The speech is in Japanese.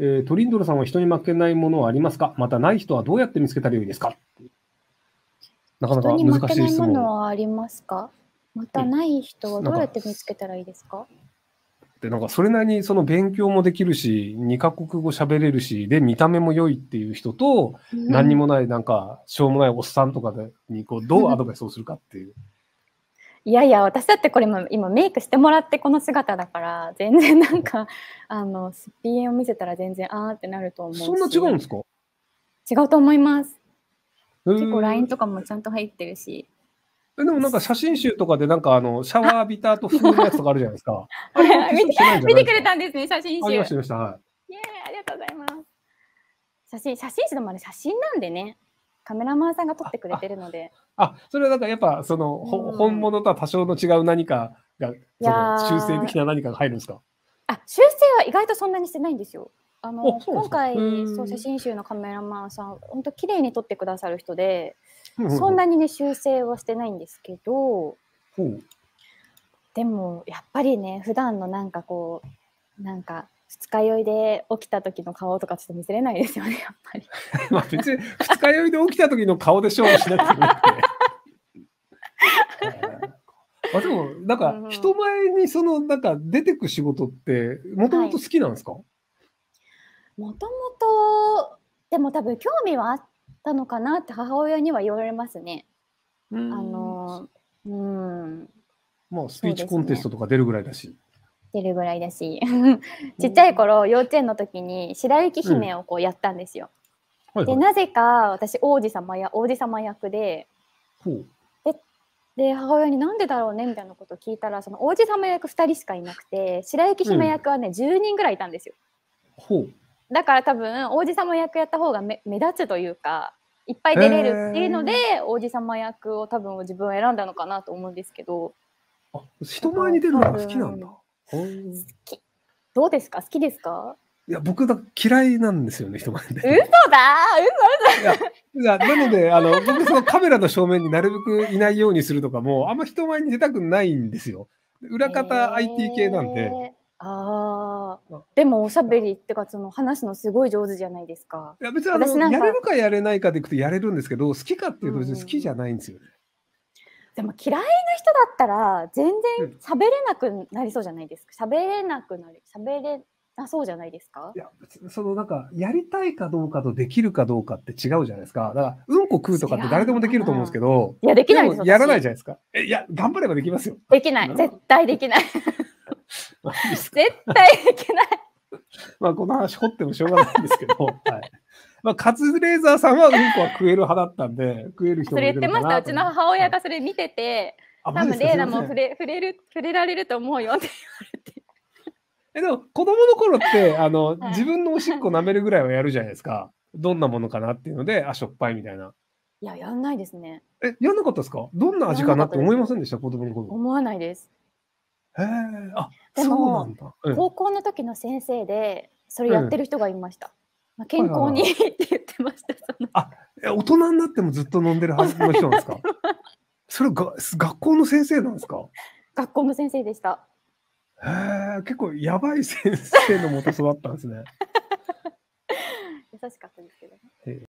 えー、トリンドルさんは人に負けないものはありますかまたない人はどうやって見つけたらよいですかなかなか難しい人に負けないものはありますかまたない人はどうやって見つけたらいいですか、でなんかそれなりにその勉強もできるし2カ国語喋れるしで見た目も良いっていう人と、何にもないなんかしょうもないおっさんとかでにこうどうアドバイスをするかっていういやいや私だってこれ今今メイクしてもらってこの姿だから全然なんかあのすっぴんを見せたら全然あーってなると思うそんな違うんですか違うと思います結構 LINE とかもちゃんと入ってるしでもなんか写真集とかでなんかあのシャワー浴びたと風のやつとかあるじゃないですか 見てくれたんですね写真集ありました、はい、イーイありがとうございます写真写真集でもあれ写真なんでねカメラマンさんが撮ってくれてるので。あそれはなんかやっぱその、うん、本物とは多少の違う何かがその修正的な何かが入るんですかあ修正は意外とそんなにしてないんですよ。あの今回そう写真集のカメラマンさん本当綺麗に撮ってくださる人で、そんなにね修正はしてないんですけど、うん、でもやっぱりね普段のなんかこうなんか二日酔いで起きた時の顔とかちょっと見せれないですよね、やっぱり。まあ別に二日酔いで起きた時の顔で勝負しなくてもいいて。あでも、なんか、人前にその、なんか、出てく仕事って、もともと好きなんですかもともと、でも多分、興味はあったのかなって母親には言われますね。あの、うん。まあ、スピーチコンテストとか出るぐらいだし。出るぐらいだしちっちゃい頃幼稚園の時に白雪姫をこうやったんですよ。うんはいはい、でなぜか私王子様や王子様役でで母親になんでだろうねみたいなことを聞いたらその王子様役2人しかいなくて白雪姫役はね、うん、10人ぐらいいたんですよ。だから多分王子様役やった方が目立つというかいっぱい出れるっていうので、えー、王子様役を多分自分は選んだのかなと思うんですけどあ人前に出るのが好きなんだ好き。どうですか好きですかいや、僕が嫌いなんですよね、人前で。嘘だ嘘嘘いや、なので、あの、僕そのカメラの正面になるべくいないようにするとかも、あんま人前に出たくないんですよ。裏方 IT 系なんで。ああ、でもおしゃべりってか、その話のすごい上手じゃないですか。いや、別にあの、やれるかやれないかでいくとやれるんですけど、好きかっていうと別に好きじゃないんですよね。うんでも嫌いな人だったら全然喋れなくなりそうじゃないですか。喋れなくなり、喋れなそうじゃないですか。いや、そのなんか、やりたいかどうかとできるかどうかって違うじゃないですか。だから、うんこ食うとかって誰でもできると思うんですけど、いや、できないですやらないじゃないですか。え、いや、頑張ればできますよ。できない。絶対できない。絶対できない。まあ、この話掘ってもしょうがないんですけど、はい。まあ、カズレーザーさんはうんこは食える派だったんで、食える人もいるそれ言ってました、うちの母親がそれ見てて、多分レーダも触れ触れる触れられると思うよって言われて。えでも子供の頃ってあの、はい、自分のおしっこ舐めるぐらいはやるじゃないですか。どんなものかなっていうので、あ、しょっぱいみたいな。いや、やんないですね。え、やんなかったですかどんな味かなって思いませんでした子供の頃。思わないです。へえ、あ、でそうん、だ。高校の時の先生で、それやってる人がいました。うん健康に って言ってました。あ、大人になってもずっと飲んでるはずの人なんですか。それが学校の先生なんですか。学校の先生でした。へえ、結構やばい先生の元育ったんですね。優しかったですけど、ね。